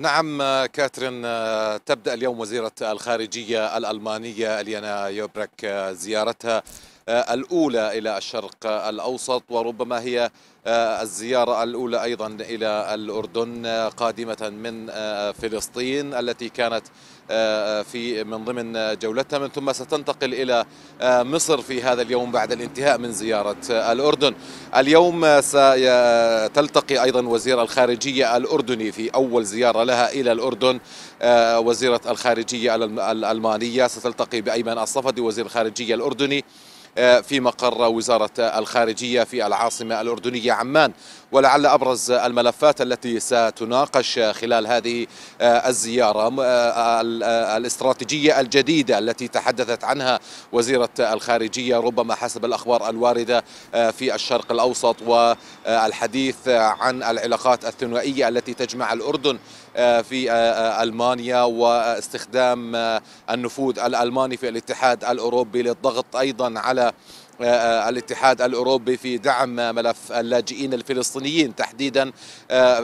نعم كاترين تبدأ اليوم وزيرة الخارجية الألمانية اليانا يوبرك آه، زيارتها آه، الأولى إلى الشرق الأوسط وربما هي آه، الزيارة الأولى أيضا إلى الأردن آه، قادمة من فلسطين التي كانت في من ضمن جولتها من ثم ستنتقل إلى مصر في هذا اليوم بعد الانتهاء من زيارة الأردن اليوم ستلتقي أيضا وزير الخارجية الأردني في أول زيارة لها إلى الأردن وزيرة الخارجية الألمانية ستلتقي بأيمن الصفدي وزير الخارجية الأردني آه، في مقر وزارة الخارجية في العاصمة الأردنية عمان ولعل أبرز الملفات التي ستناقش خلال هذه آه، الزيارة آه، الاستراتيجية الجديدة التي تحدثت عنها وزيرة الخارجية ربما حسب الأخبار الواردة في الشرق الأوسط والحديث عن العلاقات الثنائية التي تجمع الأردن في ألمانيا واستخدام النفوذ الألماني في الاتحاد الأوروبي للضغط أيضا على الاتحاد الاوروبي في دعم ملف اللاجئين الفلسطينيين تحديدا آه،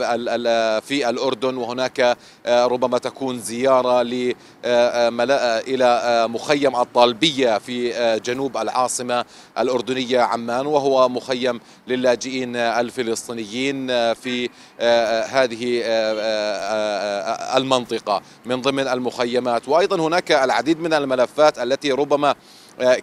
آه، في الاردن وهناك آه، ربما تكون زياره الى مخيم الطالبيه في جنوب العاصمه الاردنيه عمان وهو مخيم للاجئين الفلسطينيين في هذه المنطقه من ضمن المخيمات وايضا هناك العديد من الملفات التي ربما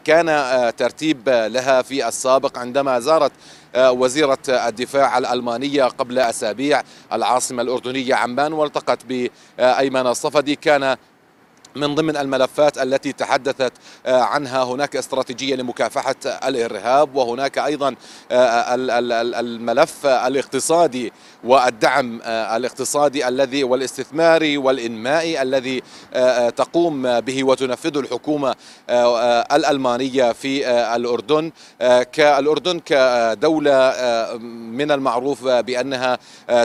كان آه، ترتيب لها في السابق عندما زارت آه، وزيرة الدفاع الألمانية قبل أسابيع العاصمة الأردنية عمان والتقت بأيمن الصفدي كان من ضمن الملفات التي تحدثت آه، عنها هناك استراتيجية لمكافحة الإرهاب وهناك أيضا آه، الملف الاقتصادي والدعم آه، الاقتصادي الذي والاستثماري والإنمائي الذي تقوم به وتنفذه الحكومة الألمانية في الأردن كالأردن كدولة من المعروف بأنها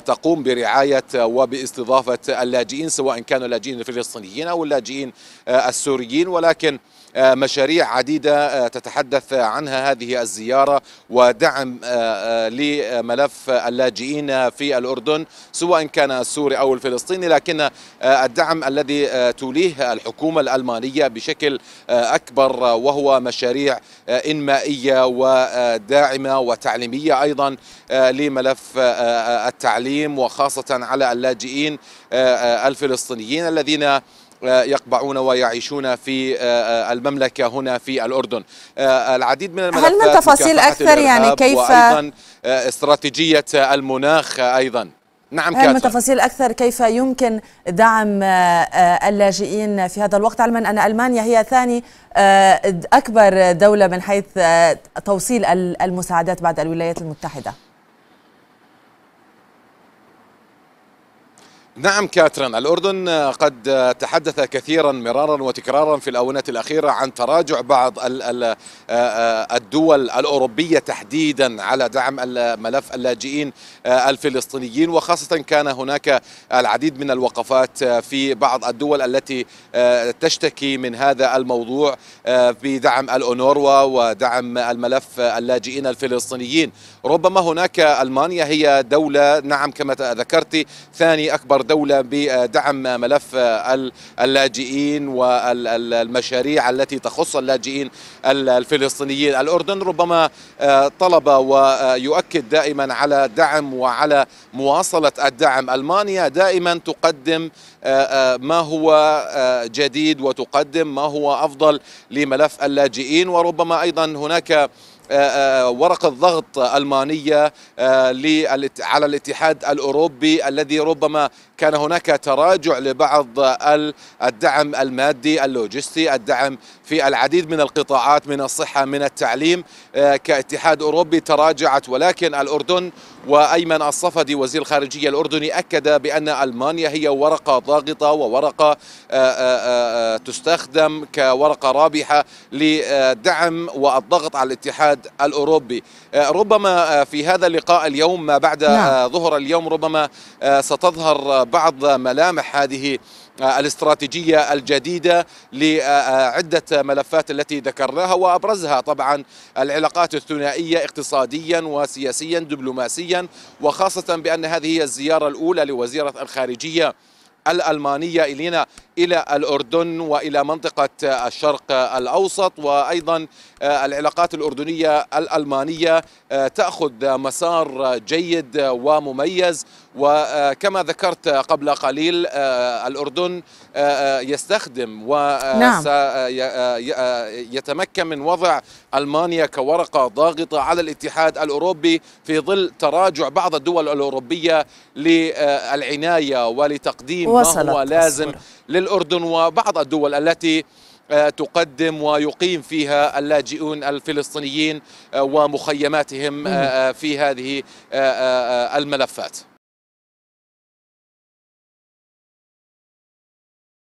تقوم برعاية وباستضافة اللاجئين سواء كانوا اللاجئين الفلسطينيين أو اللاجئين اللاجئين آه، السوريين ولكن آه، مشاريع عديدة آه، تتحدث عنها هذه الزيارة ودعم لملف اللاجئين في الأردن سواء كان السوري أو الفلسطيني لكن الدعم الذي توليه الحكومة الألمانية بشكل أكبر وهو مشاريع إنمائية وداعمة وتعليمية أيضا لملف التعليم وخاصة على اللاجئين الفلسطينيين الذين آه، يقبعون ويعيشون في آه، آه، المملكة هنا في الأردن العديد من الملفات هل من تفاصيل أكثر يعني كيف وأيضا استراتيجية المناخ أيضا نعم هل من تفاصيل أكثر كيف يمكن دعم اللاجئين في هذا الوقت علما أن ألمانيا هي ثاني أكبر دولة من حيث توصيل المساعدات بعد الولايات المتحدة نعم كاترن الأردن قد تحدث كثيرا مرارا وتكرارا في الآونة الأخيرة عن تراجع بعض آه، الدول الأوروبية تحديدا على دعم ملف اللاجئين الفلسطينيين وخاصة كان هناك العديد من الوقفات في بعض الدول التي آه، تشتكي من هذا الموضوع آه، بدعم الأونروا ودعم الملف اللاجئين الفلسطينيين ربما هناك ألمانيا هي دولة نعم كما ذكرت ثاني أكبر الدولة بدعم ملف اللاجئين والمشاريع التي تخص اللاجئين الفلسطينيين الأردن ربما آه، طلب ويؤكد دائما على دعم وعلى مواصلة الدعم ألمانيا دائما تقدم آه، آه، ما هو جديد وتقدم ما هو أفضل لملف اللاجئين وربما أيضا هناك ورقة ضغط ألمانية على الاتحاد الأوروبي الذي ربما كان هناك تراجع لبعض الدعم المادي اللوجستي الدعم في العديد من القطاعات من الصحة من التعليم آه، كاتحاد أوروبي تراجعت ولكن الأردن وأيمن الصفدي وزير الخارجية الأردني أكد بأن ألمانيا هي ورقة ضاغطة وورقة آه، آه، تستخدم كورقة رابحة لدعم والضغط على الاتحاد الأوروبي ربما في هذا اللقاء اليوم ما بعد نعم. ظهر اليوم ربما ستظهر بعض ملامح هذه آه، الاستراتيجية الجديدة لعدة ملفات التي ذكرناها وأبرزها طبعا العلاقات الثنائية اقتصاديا وسياسيا دبلوماسيا وخاصة بأن هذه هي الزيارة الأولى لوزيرة الخارجية الألمانية إلينا إلى الأردن وإلى منطقة الشرق الأوسط وأيضا آه، العلاقات الأردنية الألمانية آه، تأخذ مسار جيد ومميز وكما آه، ذكرت قبل قليل الأردن يستخدم ويتمكن نعم. من وضع ألمانيا كورقة ضاغطة على الاتحاد الأوروبي في ظل تراجع بعض الدول الأوروبية للعناية ولتقديم ما هو لازم للأردن وبعض الدول التي آه، تقدم ويقيم فيها اللاجئون الفلسطينيين آه، ومخيماتهم آه، في هذه الملفات